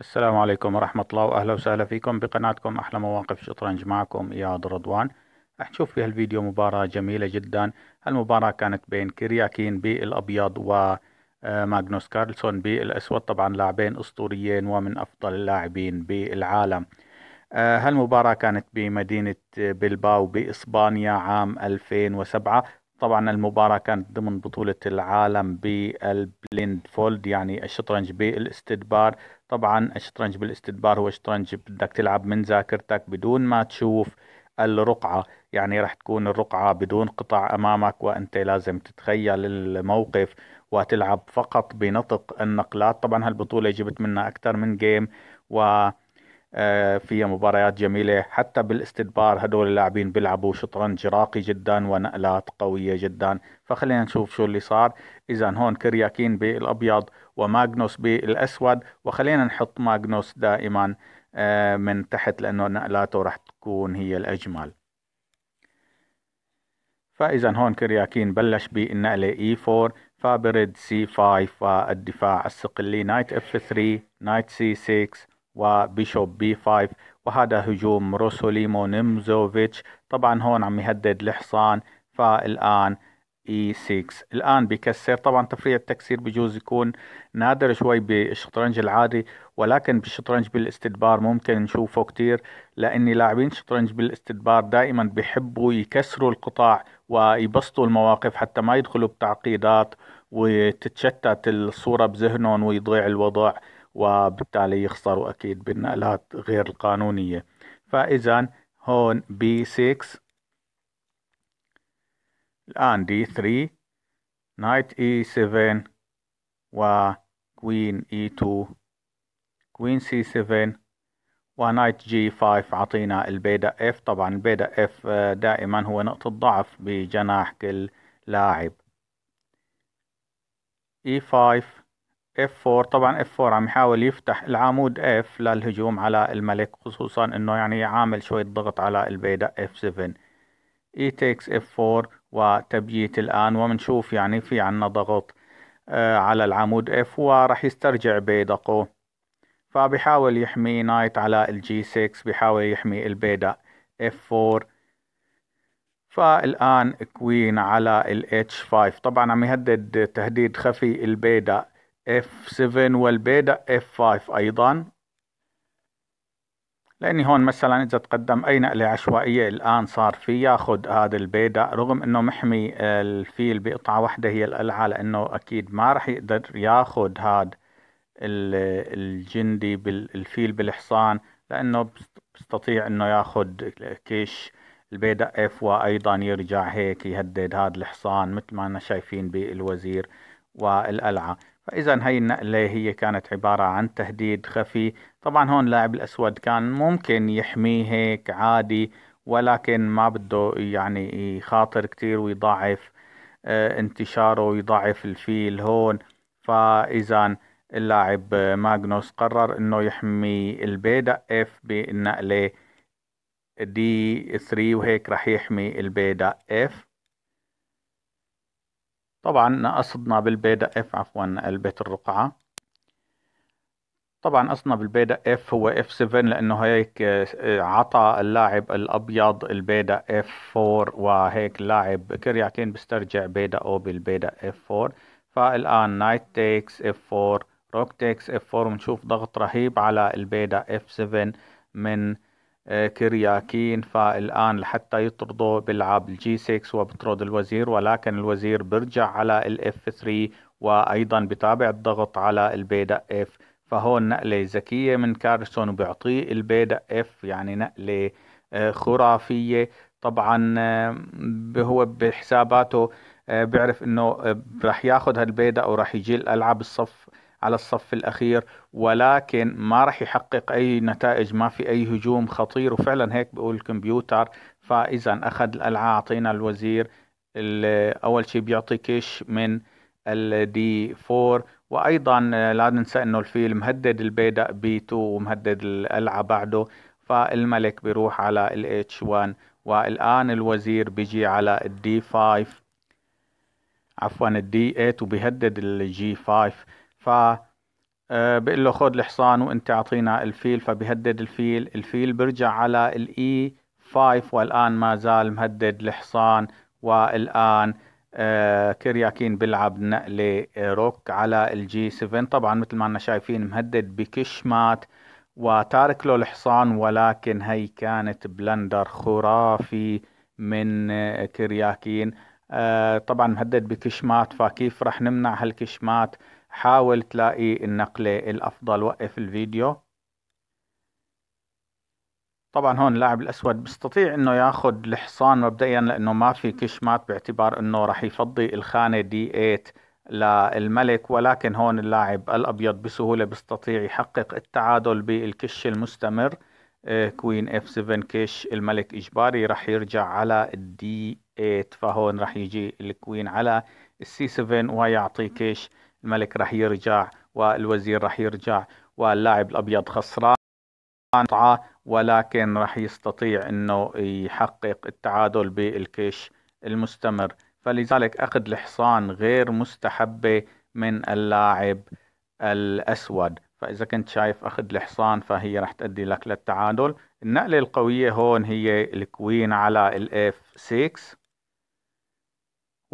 السلام عليكم ورحمة الله وأهلا وسهلا فيكم بقناتكم أحلى مواقف شطرنج معكم إياد رضوان راح نشوف في هالفيديو مباراة جميلة جدا المباراة كانت بين كرياكين بالأبيض وماغنوس آه، كارلسون بالأسود طبعا لاعبين أسطوريين ومن أفضل اللاعبين بالعالم آه، هالمباراة كانت بمدينة آه، بلباو بإسبانيا عام 2007 طبعا المباراة كانت ضمن بطولة العالم بالبليند فولد يعني الشطرنج بالاستدبار طبعا الشطرنج بالاستدبار هو شطرنج بدك تلعب من ذاكرتك بدون ما تشوف الرقعة يعني رح تكون الرقعة بدون قطع أمامك وأنت لازم تتخيل الموقف وتلعب فقط بنطق النقلات طبعا هالبطولة جبت منها أكثر من جيم و آه، فيها مباريات جميلة حتى بالاستدبار هدول اللاعبين بيلعبوا شطرنج راقي جدا ونقلات قوية جدا فخلينا نشوف شو اللي صار إذا هون كرياكين بالأبيض وماجنوس بالاسود وخلينا نحط ماجنوس دائما آه، من تحت لانه نقلاته راح تكون هي الاجمل فاذا هون كرياكين بلش بالنقله اي 4 فبرد سي 5 والدفاع الصقلي نايت اف 3 نايت سي 6 وبيشوب بي 5 وهذا هجوم روسوليمو نمزوفيتش طبعا هون عم يهدد الحصان فالان اي e 6 الان بكسر طبعا تفريع التكسير بجوز يكون نادر شوي بالشطرنج العادي ولكن بالشطرنج بالاستدبار ممكن نشوفه كتير لان لاعبين شطرنج بالاستدبار دائما بيحبوا يكسروا القطاع ويبسطوا المواقف حتى ما يدخلوا بتعقيدات وتتشتت الصورة بذهنهم ويضيع الوضع وبالتالي يخسروا أكيد بالنقلات غير القانونية فإذا هون بي 6 الآن D3 نايت E7 وكوين E2 كوين C7 ونايت G5 عطينا البيدا F طبعا البيدا F آه، دائما هو نقطة ضعف بجناح كل لاعب E5 F4 طبعا F4 عم يحاول يفتح العمود F للهجوم على الملك خصوصا انه يعني عامل شوية ضغط علي البيدا البيدة F7 E takes F4 وتبييت الآن ومنشوف يعني في عنا ضغط آه، على العمود F وراح يسترجع بيدقه فبيحاول يحمي نايت على الجي 6 بحاول يحمي البيدا F4 فالآن كوين على ال H5 طبعا عم يهدد تهديد خفي البيدا F7 والبيدا F5 أيضا لاني هون مثلا اذا تقدم اي نقله عشوائيه الان صار في ياخذ هذا البيدا رغم انه محمي الفيل بقطعه واحده هي القلعه لانه اكيد ما راح يقدر ياخذ هذا الجندي بالفيل بالحصان لانه بيستطيع انه ياخذ كيش البيدا اف وايضا يرجع هيك يهدد هذا الحصان مثل ما انا شايفين بالوزير والقلعه فإذا هي النقلة هي كانت عبارة عن تهديد خفي طبعا هون لاعب الأسود كان ممكن يحميه هيك عادي ولكن ما بده يعني يخاطر كتير ويضاعف آه، انتشاره ويضاعف الفيل هون فإذا اللاعب ماغنوس قرر انه يحمي البيدا اف بالنقلة دي 3 وهيك رح يحمي البيدا اف طبعا قصدنا بالبيدا اف عفوا البيت الرقعة طبعا قصدنا بالبيدا اف هو اف 7 لانه هيك آه، عطى اللاعب الابيض البيدا اف 4 وهيك اللاعب كرياتين بيسترجع بيدا او بالبيدا اف 4 فالان نايت تيكس اف 4 روك تيكس اف 4 بنشوف ضغط رهيب على البيدا اف 7 من آه، كرياكين فالآن لحتى يطردوا بيلعب الجي 6 وبطرد الوزير ولكن الوزير بيرجع على الاف 3 وأيضا بتابع الضغط على البيدا اف فهون نقلة ذكية من كارسون وبيعطيه البيدا اف يعني نقلة آه، خرافية طبعا هو بحساباته آه، بيعرف انه راح ياخذ هالبيدا وراح يجي الالعاب الصف على الصف الأخير ولكن ما راح يحقق أي نتائج ما في أي هجوم خطير وفعلا هيك بيقول الكمبيوتر فإذا أخذ القلعة أعطينا الوزير أول شيء بيعطي كيش من الدي 4 وأيضا لا ننسى أنه الفيل مهدد البيدا بي 2 ومهدد القلعة بعده فالملك بيروح على الاتش 1 والآن الوزير بيجي على الدي 5 عفوا الدي 8 وبيهدد الجي 5 ف آه، بقول له خذ الحصان وانت اعطينا الفيل فبيهدد الفيل الفيل بيرجع على الاي 5 e والان ما زال مهدد الحصان والان آه كرياكين بيلعب نقلة روك على الجي 7 طبعا مثل ما احنا شايفين مهدد بكشمات وتارك له الحصان ولكن هي كانت بلندر خرافي من آه كرياكين طبعا مهدد بكشمات فكيف رح نمنع هالكشمات حاول تلاقي النقلة الأفضل وقف الفيديو طبعا هون اللاعب الأسود بيستطيع إنه ياخد الحصان مبدئيا لأنه ما في كشمات باعتبار إنه راح يفضي الخانة دي 8 للملك ولكن هون اللاعب الأبيض بسهولة بيستطيع يحقق التعادل بالكش المستمر كوين اف 7 كش الملك اجباري راح يرجع على الدي 8 فهون راح يجي الكوين على السي 7 ويعطي كش الملك راح يرجع والوزير راح يرجع واللاعب الابيض خسران ولكن راح يستطيع انه يحقق التعادل بالكيش المستمر فلذلك اخذ الحصان غير مستحبه من اللاعب الاسود فاذا كنت شايف اخذ الحصان فهي راح تؤدي لك للتعادل النقله القويه هون هي الكوين على الاف 6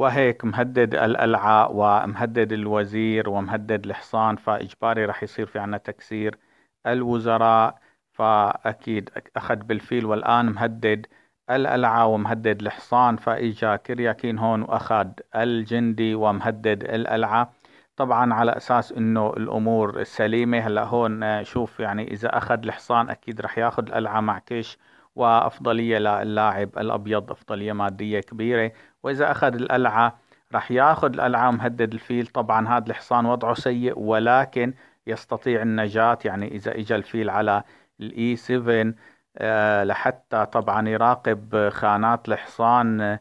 وهيك مهدد الألعاء ومهدد الوزير ومهدد الحصان فإجباري رح يصير في عنا تكسير الوزراء فأكيد أخذ بالفيل والآن مهدد الألعاء ومهدد الحصان فإجا كرياكين هون وأخذ الجندي ومهدد الألعاء طبعا على أساس أنه الأمور سليمة هلأ هون شوف يعني إذا أخذ الحصان أكيد رح ياخذ القلعه مع كيش وأفضلية للاعب الأبيض أفضلية مادية كبيرة وإذا أخذ القلعة راح ياخذ القلعة مهدد الفيل طبعا هذا الحصان وضعه سيء ولكن يستطيع النجاة يعني إذا اجى الفيل على الإي 7 آه، لحتى طبعا يراقب خانات الحصان آه،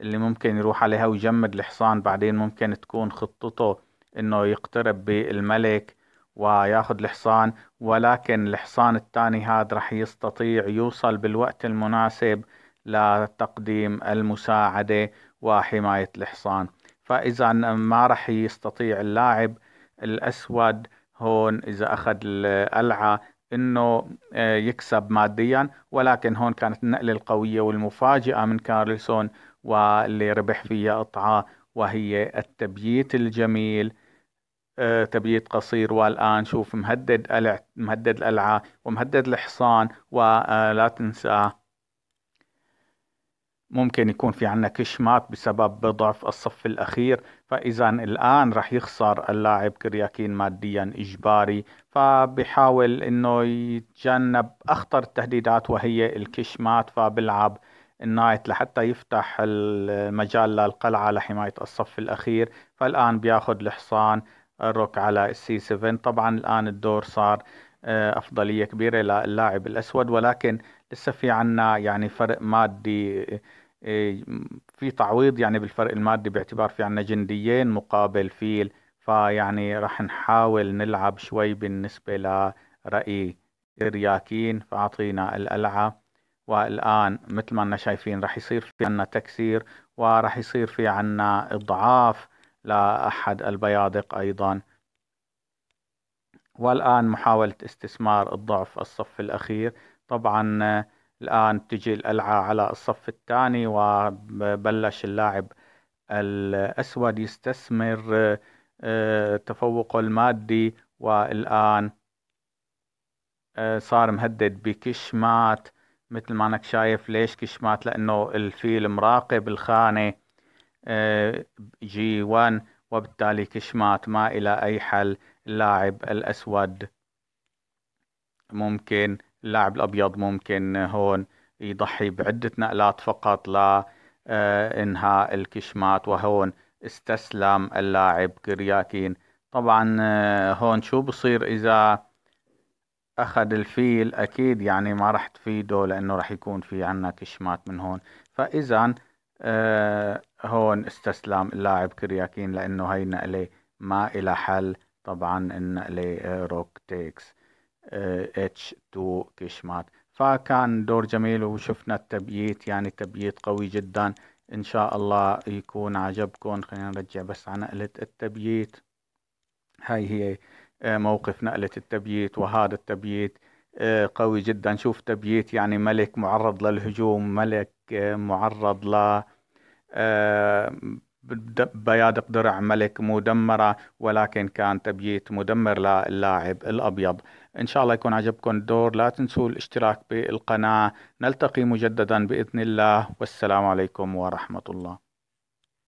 اللي ممكن يروح عليها ويجمد الحصان بعدين ممكن تكون خطته انه يقترب بالملك وياخذ الحصان ولكن الحصان الثاني هذا راح يستطيع يوصل بالوقت المناسب لتقديم المساعدة وحماية الحصان فإذا ما راح يستطيع اللاعب الأسود هون إذا أخذ القلعة انه آه، يكسب ماديا ولكن هون كانت النقله القويه والمفاجئه من كارلسون واللي ربح فيها قطعه وهي التبييت الجميل آه، تبييت قصير والآن شوف مهدد مهدد الألعاب ومهدد الحصان ولا آه، تنسى ممكن يكون في عندنا كشمات بسبب ضعف الصف الأخير فإذا الآن رح يخسر اللاعب كرياكين ماديا إجباري فبيحاول إنه يتجنب أخطر التهديدات وهي الكشمات فبلعب النايت لحتى يفتح المجال للقلعة لحماية الصف الأخير فالآن بياخذ الحصان الروك على السي 7 طبعا الآن الدور صار آه، أفضلية كبيرة للاعب الأسود ولكن لسه في عنا يعني فرق مادي آه، آه، في تعويض يعني بالفرق المادي باعتبار في عنا جنديين مقابل فيل فيعني راح نحاول نلعب شوي بالنسبة لرأي رياكين فأعطينا القلعة والآن مثل ما أنا شايفين راح يصير في عنا تكسير وراح يصير في عنا إضعاف لأحد البيادق أيضا والآن محاولة استثمار الضعف الصف الأخير طبعا آه، الآن تجي القلعة على الصف الثاني وبلش اللاعب الأسود يستثمر آه، آه، تفوقه المادي والآن صار مهدد بكشمات مثل ما انك شايف ليش كشمات لأنه الفيل مراقب الخانة آه، جي 1 وبالتالي كشمات ما إلى أي حل اللاعب الأسود ممكن اللاعب الأبيض ممكن هون يضحي بعدة نقلات فقط لإنهاء آه، الكشمات وهون استسلم اللاعب كرياكين طبعا آه، هون شو بصير إذا أخذ الفيل أكيد يعني ما راح تفيده لأنه راح يكون في عنا كشمات من هون فإذا آه هون استسلم اللاعب كرياكين لأنه هي نقلة ما إلى حل طبعا النقلة آه، روك تيكس آه، اتش 2 كشمات فكان دور جميل وشفنا التبييت يعني تبييت قوي جدا ان شاء الله يكون عجبكم خلينا نرجع بس على نقلة التبييت هاي هي آه، موقف نقلة التبييت وهذا التبييت قوي جدا شوف تبييت يعني ملك معرض للهجوم ملك معرض ل آه، بيادق درع ملك مدمرة ولكن كان تبييت مدمر للاعب الأبيض إن شاء الله يكون عجبكم الدور لا تنسوا الاشتراك بالقناة نلتقي مجددا بإذن الله والسلام عليكم ورحمة الله